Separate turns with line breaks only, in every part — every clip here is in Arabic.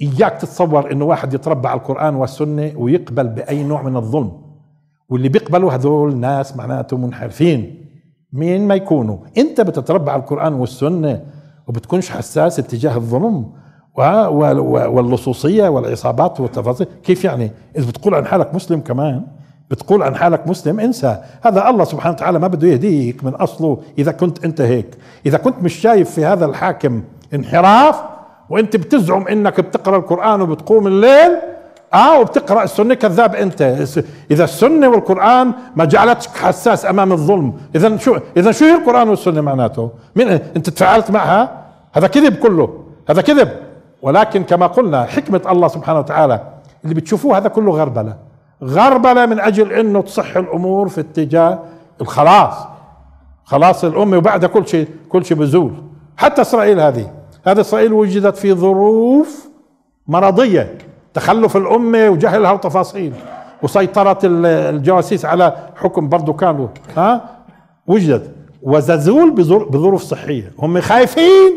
اياك تتصور انه واحد يتربى على القران والسنه ويقبل باي نوع من الظلم واللي بيقبلوا هذول ناس معناته منحرفين مين ما يكونوا انت بتتربى على القران والسنه وبتكونش حساس اتجاه الظلم واللصوصيه والعصابات والتفاصيل كيف يعني اذا بتقول عن حالك مسلم كمان بتقول عن حالك مسلم انسى هذا الله سبحانه وتعالى ما بده يهديك من اصله اذا كنت انت هيك اذا كنت مش شايف في هذا الحاكم انحراف وانت بتزعم انك بتقرا القران وبتقوم الليل اه وبتقرا السنه كذاب انت اذا السنه والقران ما جعلتك حساس امام الظلم اذا شو اذا شو هي القران والسنه معناته مين انت تفاعلت معها هذا كذب كله هذا كذب ولكن كما قلنا حكمه الله سبحانه وتعالى اللي بتشوفوه هذا كله غربله غربله من اجل انه تصح الامور في اتجاه الخلاص خلاص الامه وبعدها كل شيء كل شيء بزول حتى اسرائيل هذه هذه إسرائيل وجدت في ظروف مرضية تخلف الأمة وجهلها وتفاصيل وسيطرة الجواسيس على حكم برضه كانوا ها وجدت وزلزول بظروف صحية هم خايفين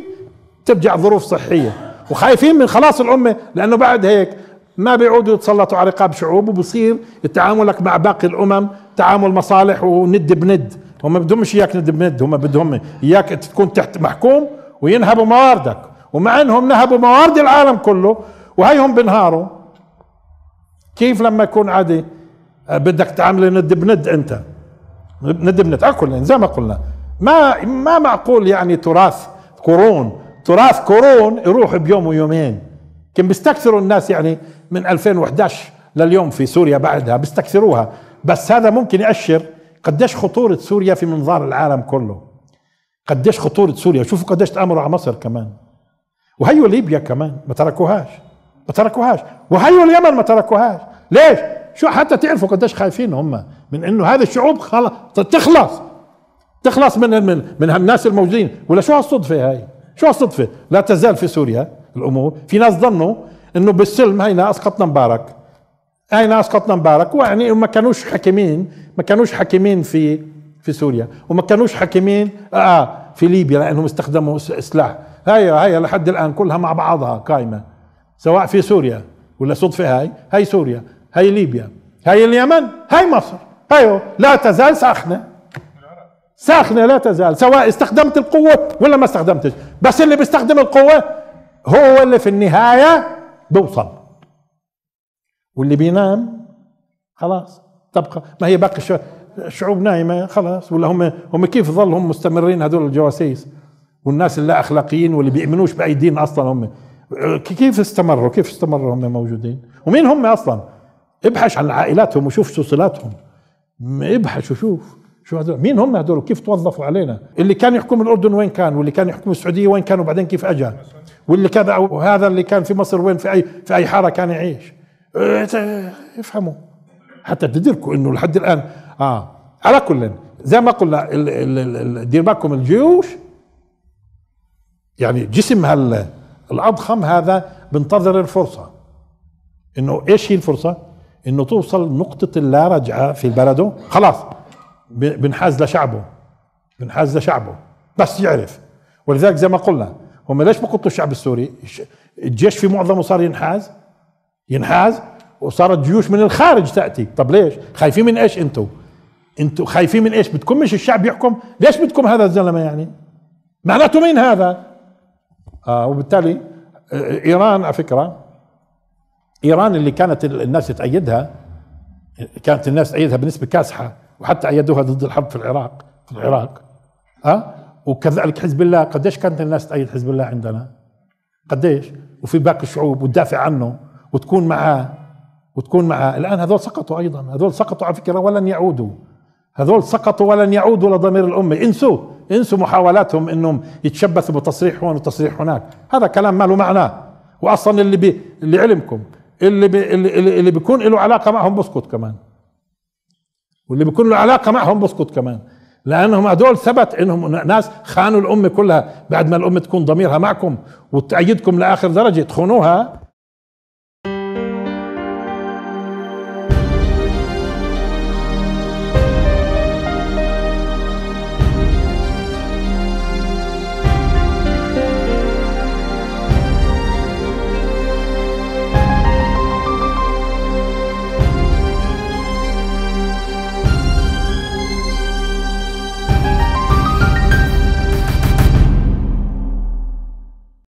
ترجع ظروف صحية وخايفين من خلاص الأمة لأنه بعد هيك ما بيعودوا يتسلطوا على رقاب شعوب وبصير تعاملك مع باقي الأمم تعامل مصالح وند بند هم بدهم إياك ند بند هم بدهم إياك تكون تحت محكوم وينهبوا مواردك ومع انهم نهبوا موارد العالم كله وهيهم بنهاروا كيف لما يكون عادي آه، بدك تعملي ند بند انت ند بند اكل يعني زي ما قلنا ما ما معقول يعني تراث قرون تراث قرون يروح بيوم ويومين كان بيستكثروا الناس يعني من 2011 لليوم في سوريا بعدها بيستكثروها بس هذا ممكن يأشر قديش خطورة سوريا في منظار العالم كله قديش خطورة سوريا شوفوا قديش تآمروا على مصر كمان وهيو ليبيا كمان ما تركوهاش ما تركوهاش وهيو اليمن ما تركوهاش ليش شو حتى تعرفوا قديش خايفين هم من انه هذه الشعوب خلاص تخلص تخلص من من من هالناس الموجودين ولا شو هالصدفه هاي شو هالصدفه لا تزال في سوريا الامور في ناس ظنوا انه بالسلم هينا اسقطنا مبارك هينا اسقطنا مبارك ويعني ما كانوش حكيمين ما كانوش حكيمين في في سوريا وما كانوش حكيمين اه, آه. في ليبيا لانهم استخدموا سلاح هاي هاي لحد الان كلها مع بعضها قايمه سواء في سوريا ولا صدفه هاي هاي سوريا هاي ليبيا هاي اليمن هاي مصر هاي لا تزال ساخنه ساخنه لا تزال سواء استخدمت القوه ولا ما استخدمتش بس اللي بيستخدم القوه هو اللي في النهايه بوصل واللي بينام خلاص تبقى ما هي باقي شويه شعوب نايمه خلاص ولا هم هم كيف ظلهم مستمرين هذول الجواسيس والناس اللا اخلاقيين واللي بيؤمنوش باي دين اصلا هم كيف استمروا كيف استمروا هم موجودين ومين هم اصلا ابحث عن عائلاتهم وشوف شو صلاتهم ابحث وشوف شو هذول مين هم هذول كيف توظفوا علينا اللي كان يحكم الاردن وين كان واللي كان يحكم السعوديه وين كان وبعدين كيف اجى واللي كذا وهذا اللي كان في مصر وين في اي في اي حاره كان يعيش اه، افهموا حتى تدركوا انه لحد الان اه على كل زي ما قلنا دير بالكم الجيوش يعني جسم هال الاضخم هذا بنتظر الفرصه انه ايش هي الفرصه؟ انه توصل نقطه اللا رجعه في بلده خلاص بنحاز لشعبه بنحاز لشعبه بس يعرف ولذلك زي ما قلنا هم ليش ما الشعب السوري؟ الجيش في معظمه صار ينحاز ينحاز وصارت جيوش من الخارج تاتي طب ليش خايفين من ايش انتم انتم خايفين من ايش بدكم مش الشعب يحكم ليش بدكم هذا الزلمه يعني معناته مين هذا آه وبالتالي آه، ايران على فكره ايران اللي كانت الناس تأيدها كانت الناس تأيدها بنسبه كاسحه وحتى أيدوها ضد الحرب في العراق في العراق ها أه؟ وكذلك حزب الله قديش كانت الناس تأيد حزب الله عندنا قديش وفي باقي الشعوب وتدافع عنه وتكون معاه وتكون مع الآن هذول سقطوا أيضا هذول سقطوا على فكرة ولن يعودوا هذول سقطوا ولن يعودوا لضمير الأمة انسوا انسوا محاولاتهم انهم يتشبثوا بتصريح هون وتصريح هناك هذا كلام ما له معنى واصلا اللي بي اللي علمكم اللي بي اللي, اللي بيكون له علاقه معهم بسكت كمان واللي بيكون له علاقه معهم بسكت كمان لانهم هذول ثبت انهم ناس خانوا الامه كلها بعد ما الامه تكون ضميرها معكم وتأيدكم لاخر درجه تخونوها